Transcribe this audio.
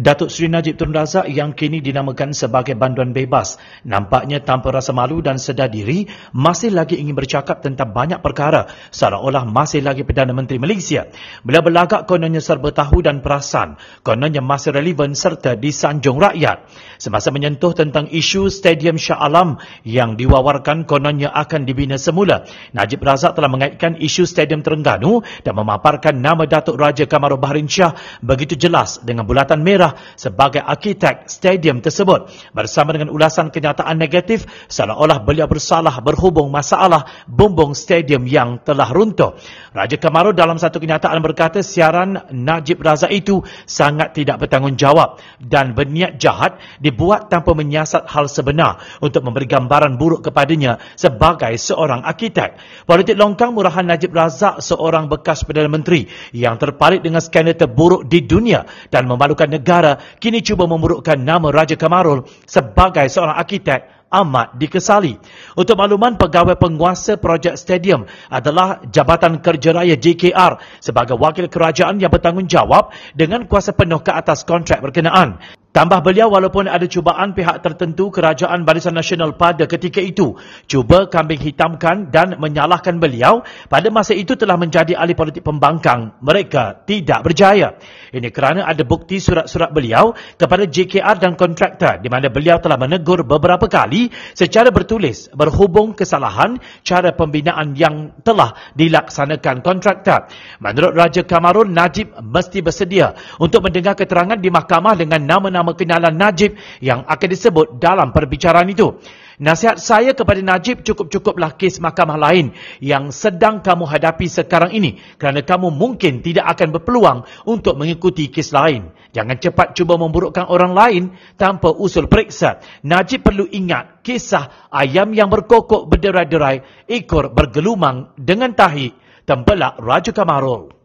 Datuk Seri Najib Tun Razak yang kini dinamakan sebagai banduan bebas, nampaknya tanpa rasa malu dan sedar diri, masih lagi ingin bercakap tentang banyak perkara, seolah-olah masih lagi Perdana Menteri Malaysia. Beliau berlagak kononnya serba tahu dan perasan, kononnya masih relevan serta disanjung rakyat semasa menyentuh tentang isu Stadium Shah Alam yang diwawarkan kononnya akan dibina semula. Najib Razak telah mengaitkan isu Stadium Terengganu dan memaparkan nama Datuk Raja Kamaru Baharin Shah begitu jelas dengan bulatan merah sebagai arkitek stadium tersebut. Bersama dengan ulasan kenyataan negatif, seolah-olah beliau bersalah berhubung masalah bumbung stadium yang telah runtuh. Raja Kamaru dalam satu kenyataan berkata siaran Najib Razak itu sangat tidak bertanggungjawab dan berniat jahat di dibuat tanpa menyiasat hal sebenar untuk memberi gambaran buruk kepadanya sebagai seorang arkitek. Politik longkang murahan Najib Razak seorang bekas Perdana Menteri yang terpalit dengan skandal terburuk di dunia dan memalukan negara kini cuba memburukkan nama Raja Kamarul sebagai seorang arkitek amat dikesali. Untuk makluman pegawai penguasa projek stadium adalah Jabatan Kerja Raya JKR sebagai wakil kerajaan yang bertanggungjawab dengan kuasa penuh ke atas kontrak berkenaan. Tambah beliau walaupun ada cubaan pihak tertentu kerajaan barisan nasional pada ketika itu cuba kambing hitamkan dan menyalahkan beliau pada masa itu telah menjadi ahli politik pembangkang mereka tidak berjaya ini kerana ada bukti surat-surat beliau kepada JKR dan kontraktor di mana beliau telah menegur beberapa kali secara bertulis berhubung kesalahan cara pembinaan yang telah dilaksanakan kontraktor menurut Raja Kamarun Najib mesti bersedia untuk mendengar keterangan di mahkamah dengan nama-nama nama kenalan Najib yang akan disebut dalam perbicaraan itu. Nasihat saya kepada Najib cukup-cukuplah kes mahkamah lain yang sedang kamu hadapi sekarang ini kerana kamu mungkin tidak akan berpeluang untuk mengikuti kes lain. Jangan cepat cuba memburukkan orang lain tanpa usul periksa. Najib perlu ingat kisah ayam yang berkokok berderai-derai, ekor bergelumang dengan tahi, tempelak Raja Kamarul.